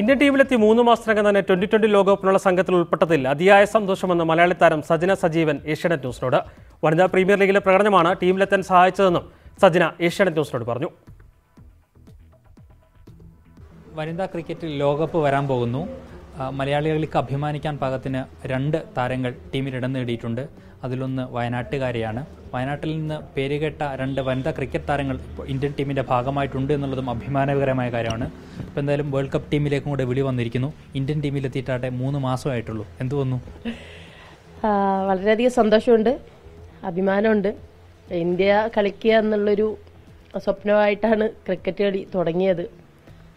Indian ടീമിലെത്തി മൂന്ന് മാസത്തിനകം തന്നെ ട്വന്റി ട്വന്റി ലോകകപ്പിനുള്ള സംഘത്തിൽ ഉൾപ്പെട്ടതിൽ അതിയായ സന്തോഷമെന്ന് മലയാളി താരം സജന സജീവൻ ഏഷ്യാനെറ്റ് ന്യൂസിനോട് വനിതാ പ്രീമിയർ ലീഗിലെ പ്രകടനമാണ് ടീമിലെത്താൻ സഹായിച്ചതെന്നും സജന ഏഷ്യാനെറ്റ് ന്യൂസിനോട് പറഞ്ഞു വനിതാ ക്രിക്കറ്റിൽ ലോകകപ്പ് വരാൻ പോകുന്നു മലയാളികൾക്ക് അഭിമാനിക്കാൻ പാകത്തിന് രണ്ട് താരങ്ങൾ ടീമിൽ ഇടം നേടിയിട്ടുണ്ട് അതിലൊന്ന് വയനാട്ടുകാരെയാണ് വയനാട്ടിൽ നിന്ന് പേരുകേട്ട രണ്ട് വനിതാ ക്രിക്കറ്റ് താരങ്ങൾ ഇന്ത്യൻ ടീമിൻ്റെ ഭാഗമായിട്ടുണ്ട് എന്നുള്ളതും അഭിമാനകരമായ കാര്യമാണ് ഇപ്പോൾ എന്തായാലും വേൾഡ് കപ്പ് ടീമിലേക്കും കൂടെ വിളി വന്നിരിക്കുന്നു ഇന്ത്യൻ ടീമിലെത്തിയിട്ടാട്ടെ മൂന്ന് മാസമായിട്ടുള്ളൂ എന്ത് വന്നു വളരെയധികം സന്തോഷമുണ്ട് അഭിമാനമുണ്ട് ഇന്ത്യ കളിക്കുക എന്നുള്ളൊരു സ്വപ്നമായിട്ടാണ് ക്രിക്കറ്റ് കളി തുടങ്ങിയത്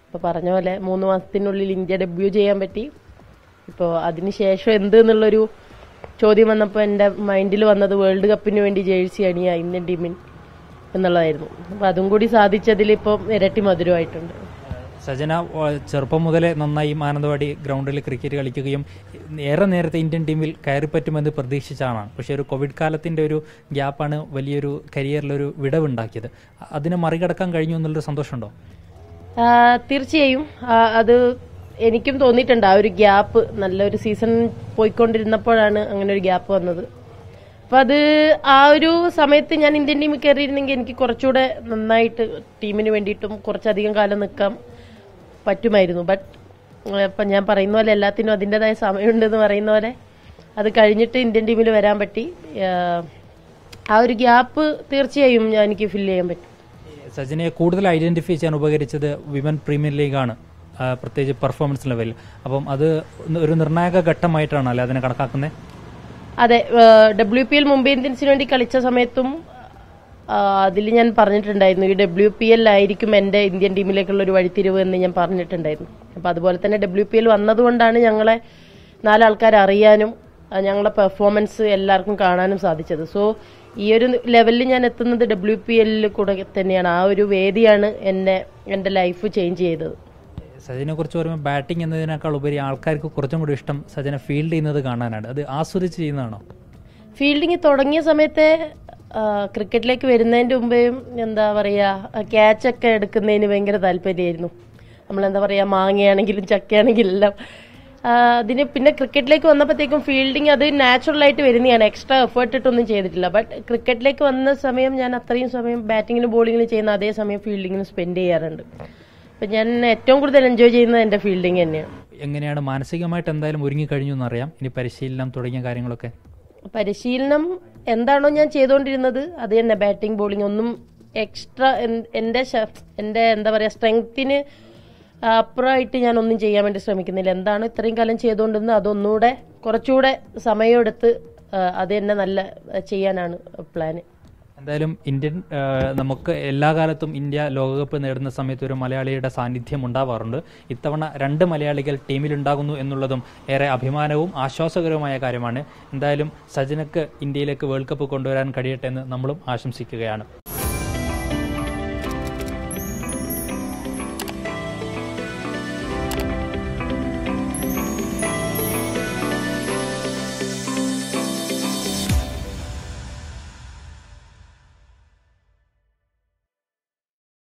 ഇപ്പോൾ പറഞ്ഞ പോലെ മൂന്ന് മാസത്തിനുള്ളിൽ ഇന്ത്യ ഡെബ്യൂ ചെയ്യാൻ പറ്റി ഇപ്പോൾ ശേഷം എന്ത് എന്നുള്ളൊരു ചോദ്യം വന്നപ്പോൾ എൻ്റെ മൈൻഡിൽ വന്നത് വേൾഡ് കപ്പിന് വേണ്ടി ജേഴ്സി അണിയ ഇന്ത്യൻ ടീമിൻ എന്നുള്ളതായിരുന്നു അപ്പോൾ അതും കൂടി സാധിച്ചതിൽ ഇപ്പോൾ ഇരട്ടി മധുരമായിട്ടുണ്ട് സജന ചെറുപ്പം മുതലേ നന്നായി മാനന്തവാടി ഗ്രൗണ്ടിൽ ക്രിക്കറ്റ് കളിക്കുകയും ഏറെ നേരത്തെ ഇന്ത്യൻ ടീമിൽ കയറി പറ്റുമെന്ന് പ്രതീക്ഷിച്ചാണ് പക്ഷേ ഒരു കോവിഡ് കാലത്തിൻ്റെ ഒരു ഗ്യാപ്പാണ് വലിയൊരു കരിയറിലൊരു വിടവുണ്ടാക്കിയത് അതിനെ മറികടക്കാൻ കഴിഞ്ഞു എന്നുള്ളൊരു സന്തോഷമുണ്ടോ തീർച്ചയായും അത് എനിക്കും തോന്നിയിട്ടുണ്ട് ആ ഒരു ഗ്യാപ്പ് നല്ലൊരു സീസൺ പോയിക്കൊണ്ടിരുന്നപ്പോഴാണ് അങ്ങനെ ഒരു ഗ്യാപ്പ് വന്നത് അപ്പൊ അത് ആ ഒരു സമയത്ത് ഞാൻ ഇന്ത്യൻ ടീമിൽ കയറിയിരുന്നെങ്കിൽ എനിക്ക് കുറച്ചുകൂടെ നന്നായിട്ട് ടീമിന് വേണ്ടിയിട്ടും കുറച്ചധികം കാലം നിൽക്കാൻ പറ്റുമായിരുന്നു ബട്ട് ഇപ്പം ഞാൻ പറയുന്ന പോലെ എല്ലാത്തിനും അതിൻ്റെതായ സമയമുണ്ടെന്ന് പറയുന്ന പോലെ അത് കഴിഞ്ഞിട്ട് ഇന്ത്യൻ ടീമിൽ വരാൻ പറ്റി ആ ഒരു ഗ്യാപ്പ് തീർച്ചയായും ഞാൻ എനിക്ക് ഫില്ല് ചെയ്യാൻ പറ്റും സച്ചിനെ കൂടുതൽ ഐഡന്റിഫൈ ചെയ്യാൻ ഉപകരിച്ചത് വിമൻ പ്രീമിയർ ലീഗാണ് പ്രത്യേകിച്ച് പെർഫോമൻസ് ലെവലിൽ അപ്പം അത് ഒരു നിർണായക ഘട്ടമായിട്ടാണ് അല്ലെ അതിനെ കണക്കാക്കുന്നത് അതെ ഡബ്ല്യു പി എൽ മുംബൈ ഇന്ത്യൻസിന് വേണ്ടി കളിച്ച സമയത്തും അതിൽ ഞാൻ പറഞ്ഞിട്ടുണ്ടായിരുന്നു ഈ ഡബ്ല്യു പി എൽ ആയിരിക്കും എൻ്റെ ഇന്ത്യൻ ടീമിലേക്കുള്ള ഒരു വഴിത്തിരിവ് എന്ന് ഞാൻ പറഞ്ഞിട്ടുണ്ടായിരുന്നു അപ്പോൾ അതുപോലെ തന്നെ ഡബ്ല്യു പി എൽ വന്നതുകൊണ്ടാണ് ഞങ്ങളെ നാലാൾക്കാർ അറിയാനും ഞങ്ങളുടെ പെർഫോമൻസ് എല്ലാവർക്കും കാണാനും സാധിച്ചത് സോ ഈ ഒരു ലെവലിൽ ഞാൻ എത്തുന്നത് ഡബ്ല്യു പി എല്ലിൽ കൂടെ തന്നെയാണ് ആ ഒരു വേദിയാണ് എന്നെ എൻ്റെ ലൈഫ് ചേഞ്ച് ചെയ്തത് സജിനെ കുറിച്ച് പറയുമ്പോൾ ബാറ്റിംഗ് എന്നതിനേക്കാൾ ഉപരി ആൾക്കാർക്ക് കുറച്ചും കൂടി ഇഷ്ടം സജിനെ ഫീൽഡ് ചെയ്യുന്നത് കാണാനാണ് അത് ആസ്വദിച്ച് ചെയ്യുന്നതാണോ ഫീൽഡിങ് തുടങ്ങിയ സമയത്തെ ക്രിക്കറ്റിലേക്ക് വരുന്നതിൻ്റെ മുമ്പേയും എന്താ പറയുക ക്യാച്ചൊക്കെ എടുക്കുന്നതിന് ഭയങ്കര താല്പര്യമായിരുന്നു നമ്മളെന്താ പറയുക മാങ്ങയാണെങ്കിലും ചക്കയാണെങ്കിലും എല്ലാം അതിന് പിന്നെ ക്രിക്കറ്റിലേക്ക് വന്നപ്പോഴത്തേക്കും ഫീൽഡിങ് അത് നാച്ചുറലായിട്ട് വരുന്നതാണ് എക്സ്ട്രാ എഫേർട്ട് ഇട്ടൊന്നും ചെയ്തിട്ടില്ല ബട്ട് ക്രിക്കറ്റിലേക്ക് വന്ന സമയം ഞാൻ അത്രയും സമയം ബാറ്റിങ്ങിനും ബോളിങ്ങിന് ചെയ്യുന്ന അതേ സമയം ഫീൽഡിങ്ങിനും സ്പെൻഡ് ചെയ്യാറുണ്ട് അപ്പം ഞാൻ ഏറ്റവും കൂടുതൽ എൻജോയ് ചെയ്യുന്നത് എൻ്റെ ഫീൽഡിങ് തന്നെയാണ് എങ്ങനെയാണ് മാനസികമായിട്ട് എന്തായാലും ഒരുങ്ങി കഴിഞ്ഞു എന്നറിയാം ഇനി പരിശീലനം തുടങ്ങിയ കാര്യങ്ങളൊക്കെ പരിശീലനം എന്താണോ ഞാൻ ചെയ്തുകൊണ്ടിരുന്നത് അത് തന്നെ ബാറ്റിംഗ് ബോളിങ് ഒന്നും എക്സ്ട്രാ എൻ്റെ എൻ്റെ എന്താ പറയുക സ്ട്രെങ്ത്തിന് അപ്പുറമായിട്ട് ഞാൻ ഒന്നും ചെയ്യാൻ വേണ്ടി ശ്രമിക്കുന്നില്ല എന്താണ് ഇത്രയും കാലം ചെയ്തുകൊണ്ടിരുന്നത് അതൊന്നുകൂടെ കുറച്ചുകൂടെ സമയമെടുത്ത് അത് തന്നെ നല്ല ചെയ്യാനാണ് പ്ലാന് എന്തായാലും ഇന്ത്യൻ നമുക്ക് എല്ലാ കാലത്തും ഇന്ത്യ ലോകകപ്പ് നേടുന്ന സമയത്ത് ഒരു മലയാളിയുടെ സാന്നിധ്യം ഉണ്ടാവാറുണ്ട് ഇത്തവണ രണ്ട് മലയാളികൾ ടീമിലുണ്ടാകുന്നു എന്നുള്ളതും ഏറെ അഭിമാനവും ആശ്വാസകരവുമായ കാര്യമാണ് എന്തായാലും സജിനക്ക് ഇന്ത്യയിലേക്ക് വേൾഡ് കപ്പ് കൊണ്ടുവരാൻ കഴിയട്ടെ എന്ന് നമ്മളും ആശംസിക്കുകയാണ്